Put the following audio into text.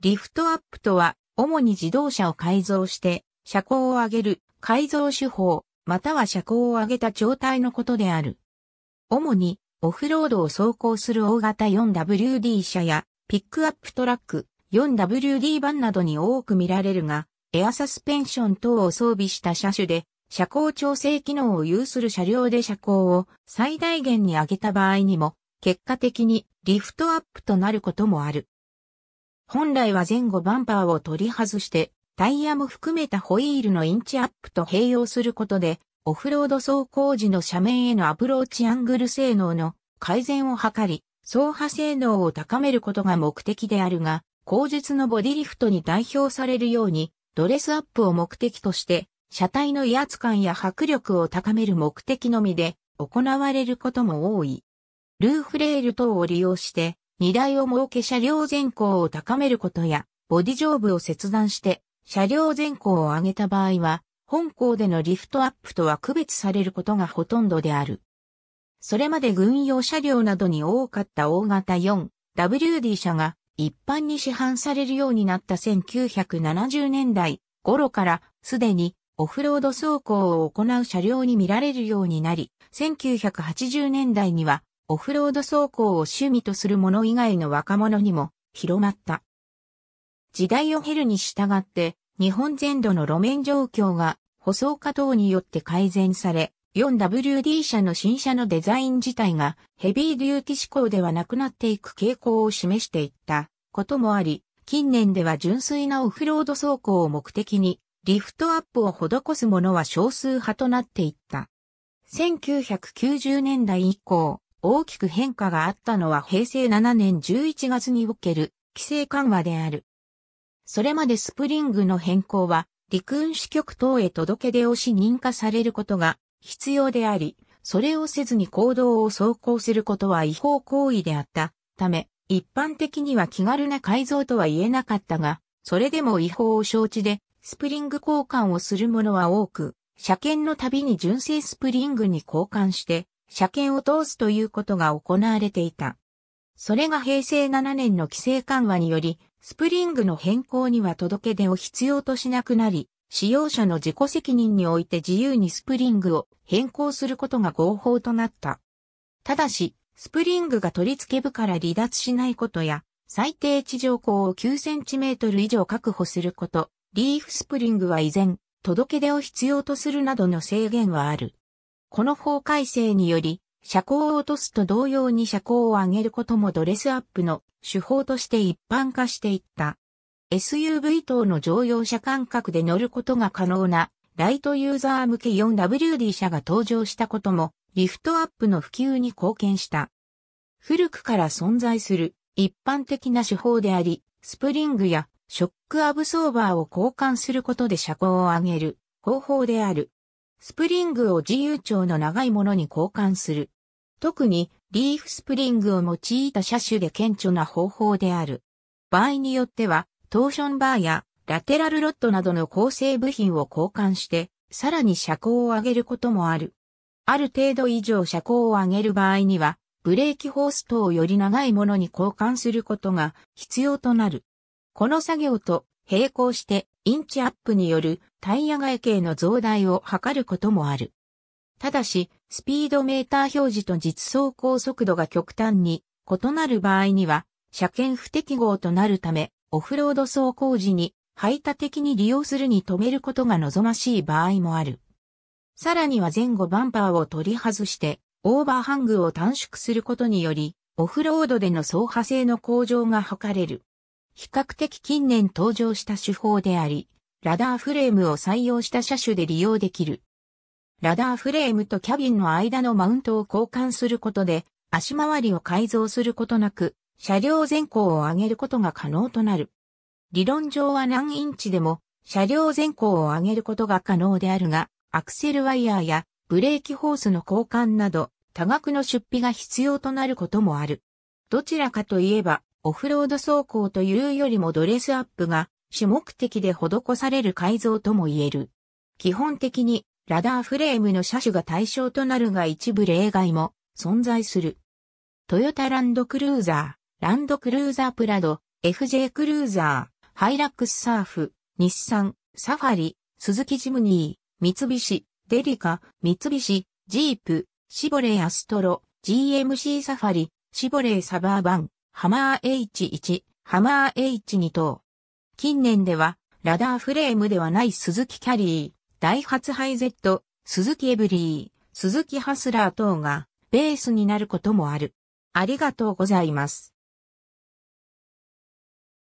リフトアップとは、主に自動車を改造して、車高を上げる、改造手法、または車高を上げた状態のことである。主に、オフロードを走行する大型 4WD 車や、ピックアップトラック、4WD 版などに多く見られるが、エアサスペンション等を装備した車種で、車高調整機能を有する車両で車高を最大限に上げた場合にも、結果的にリフトアップとなることもある。本来は前後バンパーを取り外して、タイヤも含めたホイールのインチアップと併用することで、オフロード走行時の斜面へのアプローチアングル性能の改善を図り、走破性能を高めることが目的であるが、後述のボディリフトに代表されるように、ドレスアップを目的として、車体の威圧感や迫力を高める目的のみで行われることも多い。ルーフレール等を利用して、荷台を設け車両前行を高めることや、ボディ上部を切断して、車両前行を上げた場合は、本校でのリフトアップとは区別されることがほとんどである。それまで軍用車両などに多かった大型 4WD 車が一般に市販されるようになった1970年代頃からすでにオフロード走行を行う車両に見られるようになり、1980年代にはオフロード走行を趣味とする者以外の若者にも広まった。時代を経るに従って、日本全土の路面状況が舗装化等によって改善され、4WD 車の新車のデザイン自体がヘビーデューティ志向ではなくなっていく傾向を示していったこともあり、近年では純粋なオフロード走行を目的にリフトアップを施す者は少数派となっていった。1990年代以降、大きく変化があったのは平成7年11月における規制緩和である。それまでスプリングの変更は、陸運支局等へ届け出をし認可されることが必要であり、それをせずに行動を走行することは違法行為であったため、一般的には気軽な改造とは言えなかったが、それでも違法を承知で、スプリング交換をする者は多く、車検のたびに純正スプリングに交換して、車検を通すということが行われていた。それが平成7年の規制緩和により、スプリングの変更には届け出を必要としなくなり、使用者の自己責任において自由にスプリングを変更することが合法となった。ただし、スプリングが取り付け部から離脱しないことや、最低地上高を9センチメートル以上確保すること、リーフスプリングは依然、届け出を必要とするなどの制限はある。この法改正により、車高を落とすと同様に車高を上げることもドレスアップの手法として一般化していった。SUV 等の乗用車間隔で乗ることが可能なライトユーザー向け 4WD 車が登場したこともリフトアップの普及に貢献した。古くから存在する一般的な手法であり、スプリングやショックアブソーバーを交換することで車高を上げる方法である。スプリングを自由帳の長いものに交換する。特にリーフスプリングを用いた車種で顕著な方法である。場合によっては、トーションバーやラテラルロッドなどの構成部品を交換して、さらに車高を上げることもある。ある程度以上車高を上げる場合には、ブレーキホース等をより長いものに交換することが必要となる。この作業と並行してインチアップによるタイヤ外形の増大を図ることもある。ただし、スピードメーター表示と実走行速度が極端に異なる場合には、車検不適合となるため、オフロード走行時に排他的に利用するに止めることが望ましい場合もある。さらには前後バンパーを取り外して、オーバーハングを短縮することにより、オフロードでの走破性の向上が図れる。比較的近年登場した手法であり、ラダーフレームを採用した車種で利用できる。ラダーフレームとキャビンの間のマウントを交換することで、足回りを改造することなく、車両前後を上げることが可能となる。理論上は何インチでも、車両前後を上げることが可能であるが、アクセルワイヤーやブレーキホースの交換など、多額の出費が必要となることもある。どちらかといえば、オフロード走行というよりもドレスアップが主目的で施される改造とも言える。基本的にラダーフレームの車種が対象となるが一部例外も存在する。トヨタランドクルーザー、ランドクルーザープラド、FJ クルーザー、ハイラックスサーフ、日産、サファリ、スズキジムニー、三菱、デリカ、三菱、ジープ、シボレーアストロ、GMC サファリ、シボレーサバーバン、ハマー H1、ハマー H2 等。近年では、ラダーフレームではない鈴木キャリー、ダイハツハイ Z、鈴木エブリー、鈴木ハスラー等がベースになることもある。ありがとうございます。